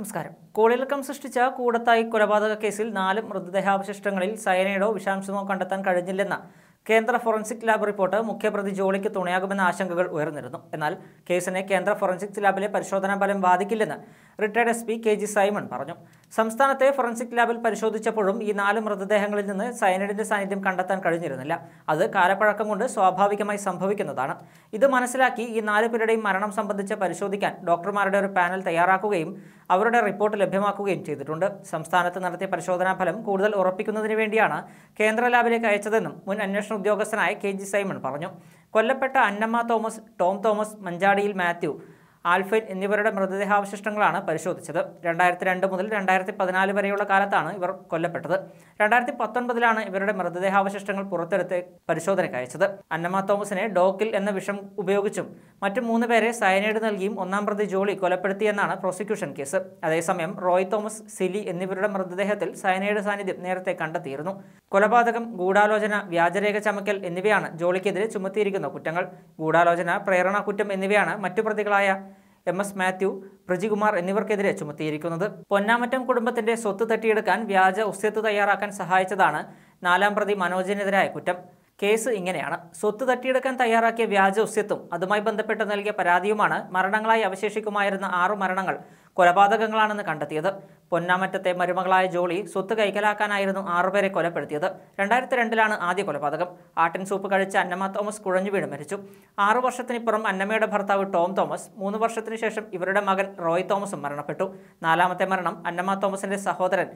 നമസ്കാരം കോളിളക്കം സൃഷ്ടിച്ച കൂടത്തായി കൊലപാതക കേസിൽ നാല് മൃതദേഹാവശിഷ്ടങ്ങളിൽ സയനൈഡോ വിഷാംശമോ കണ്ടെത്താൻ കഴിഞ്ഞില്ലെന്ന കേന്ദ്ര ഫോറൻസിക് ലാബ് റിപ്പോർട്ട് മുഖ്യപ്രതി ജോളിക്ക് തുണയാകുമെന്ന ആശങ്കകൾ ഉയർന്നിരുന്നു എന്നാൽ കേസിനെ കേന്ദ്ര ഫോറൻസിക് ലാബിലെ പരിശോധനാ ഫലം ബാധിക്കില്ലെന്ന് retired S P K G Simon പറഞ്ഞു സംസ്ഥാനത്തെ ഫോറൻസിക് ലാബിൽ പരിശോധിച്ചപ്പോഴും ഈ നാല് മൃതദേഹങ്ങളിൽ നിന്ന് സയനൈഡിന്റെ സാന്നിധ്യം കണ്ടെത്താൻ കഴിഞ്ഞിരുന്നില്ല അത് കാലപ്പഴക്കം കൊണ്ട് സ്വാഭാവികമായി സംഭവിക്കുന്നതാണ് ഇത് മനസ്സിലാക്കി ഈ നാല് പേരുടെയും മരണം സംബന്ധിച്ച് പരിശോധിക്കാൻ ഡോക്ടർമാരുടെ ഒരു പാനൽ തയ്യാറാക്കുകയും അവരുടെ റിപ്പോർട്ട് ലഭ്യമാക്കുകയും ചെയ്തിട്ടുണ്ട് സംസ്ഥാനത്ത് നടത്തിയ പരിശോധനാ ഫലം കൂടുതൽ ഉറപ്പിക്കുന്നതിന് വേണ്ടിയാണ് കേന്ദ്ര ലാബിലേക്ക് അയച്ചതെന്നും മുൻ അന്വേഷണ ഉദ്യോഗസ്ഥനായ കെ ജി സൈമൺ പറഞ്ഞു കൊല്ലപ്പെട്ട Annamma Thomas Tom Thomas Manjadiyil Mathew Alphine എന്നിവരുടെ മൃതദേഹാവശിഷ്ടങ്ങളാണ് പരിശോധിച്ചത് രണ്ടായിരത്തി രണ്ട് മുതൽ രണ്ടായിരത്തി പതിനാല് വരെയുള്ള കാലത്താണ് ഇവർ കൊല്ലപ്പെട്ടത് രണ്ടായിരത്തി പത്തൊൻപതിലാണ് ഇവരുടെ മൃതദേഹാവശിഷ്ടങ്ങൾ പുറത്തെടുത്ത് പരിശോധനയ്ക്ക് അയച്ചത് അന്നമ്മ തോമസിനെ ഡോക്കിൽ എന്ന വിഷം ഉപയോഗിച്ചും മറ്റു മൂന്ന് പേരെ സയനൈഡ് നൽകിയും ഒന്നാം പ്രതി ജോളി കൊലപ്പെടുത്തിയെന്നാണ് പ്രോസിക്യൂഷൻ കേസ് അതേസമയം റോയ് തോമസ് സിലി എന്നിവരുടെ മൃതദേഹത്തിൽ സയനൈഡ് സാന്നിധ്യം നേരത്തെ കണ്ടെത്തിയിരുന്നു കൊലപാതകം ഗൂഢാലോചന വ്യാജരേഖ ചമക്കൽ എന്നിവയാണ് ജോളിക്കെതിരെ ചുമത്തിയിരിക്കുന്ന കുറ്റങ്ങൾ ഗൂഢാലോചന പ്രേരണ കുറ്റം എന്നിവയാണ് മറ്റു പ്രതികളായ എം എസ് മാത്യു പ്രജികുമാർ എന്നിവർക്കെതിരെ ചുമത്തിയിരിക്കുന്നത് പൊന്നാമറ്റം കുടുംബത്തിന്റെ സ്വത്ത് തട്ടിയെടുക്കാൻ വ്യാജ ഉസ്യത്ത് തയ്യാറാക്കാൻ സഹായിച്ചതാണ് നാലാം പ്രതി മനോജിനെതിരായ കുറ്റം കേസ് ഇങ്ങനെയാണ് സ്വത്ത് തട്ടിയെടുക്കാൻ തയ്യാറാക്കിയ വ്യാജ ഉസ്യത്തും അതുമായി ബന്ധപ്പെട്ട് നൽകിയ പരാതിയുമാണ് മരണങ്ങളായി അവശേഷിക്കുമായിരുന്ന ആറു മരണങ്ങൾ കൊലപാതകങ്ങളാണെന്ന് കണ്ടെത്തിയത് പൊന്നാമറ്റത്തെ മരുമകളായ ജോളി സ്വത്ത് കൈക്കലാക്കാനായിരുന്നു ആറുപേരെ കൊലപ്പെടുത്തിയത് രണ്ടായിരത്തി രണ്ടിലാണ് ആദ്യ കൊലപാതകം ആട്ടിൻ സൂപ്പ് കഴിച്ച അന്നമ്മ തോമസ് കുഴഞ്ഞു വീണ് മരിച്ചു ആറു വർഷത്തിനിപ്പുറം അന്നമ്മയുടെ ഭർത്താവ് ടോം തോമസ് മൂന്ന് വർഷത്തിനു ശേഷം ഇവരുടെ മകൻ റോയ് തോമസും മരണപ്പെട്ടു നാലാമത്തെ മരണം അന്നമ്മ തോമസിന്റെ സഹോദരൻ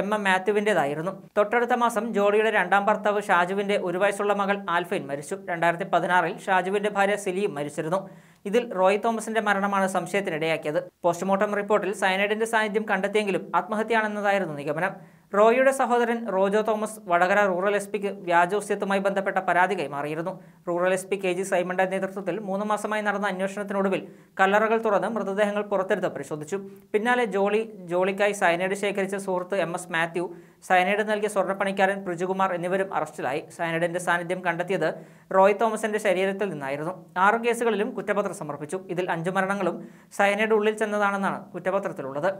എം എം മാത്യുവിൻ്റെതായിരുന്നു തൊട്ടടുത്ത മാസം ജോളിയുടെ രണ്ടാം ഭർത്താവ് ഷാജുവിൻ്റെ ഒരു വയസ്സുള്ള മകൾ ആൽഫൈൻ മരിച്ചു രണ്ടായിരത്തി പതിനാറിൽ ഷാജുവിൻ്റെ ഭാര്യ സിലിയും മരിച്ചിരുന്നു ഇതിൽ റോയ് തോമസിന്റെ മരണമാണ് സംശയത്തിനിടയാക്കിയത് പോസ്റ്റ്മോർട്ടം റിപ്പോർട്ടിൽ സയനൈഡിന്റെ സാന്നിധ്യം കണ്ടെത്തിയെങ്കിലും ആത്മഹത്യയാണെന്നതായിരുന്നു നിഗമനം റോയിയുടെ സഹോദരൻ Rojo Thomas Vadakara rural S പിക്ക് വ്യാജോസ്യത്തുമായി ബന്ധപ്പെട്ട പരാതി കൈമാറിയിരുന്നു rural S P K G സൈമന്റെ നേതൃത്വത്തിൽ മൂന്ന് മാസമായി നടന്ന അന്വേഷണത്തിനൊടുവിൽ കല്ലറകൾ തുറന്ന് മൃതദേഹങ്ങൾ പുറത്തെടുത്ത് പരിശോധിച്ചു പിന്നാലെ ജോളി ജോളിക്കായി സയനൈഡ് ശേഖരിച്ച സുഹൃത്ത് എം എസ് മാത്യു സയനൈഡ് നൽകിയ സ്വർണ്ണപ്പണിക്കാരൻ പ്രിജുകുമാർ എന്നിവരും അറസ്റ്റിലായി സയനൈഡിന്റെ സാന്നിധ്യം കണ്ടെത്തിയത് റോയ് തോമസിന്റെ ശരീരത്തിൽ നിന്നായിരുന്നു ആറ് കേസുകളിലും കുറ്റപത്രം സമർപ്പിച്ചു ഇതിൽ അഞ്ച് മരണങ്ങളും സയനൈഡ് ഉള്ളിൽ ചെന്നതാണെന്നാണ് കുറ്റപത്രത്തിലുള്ളത്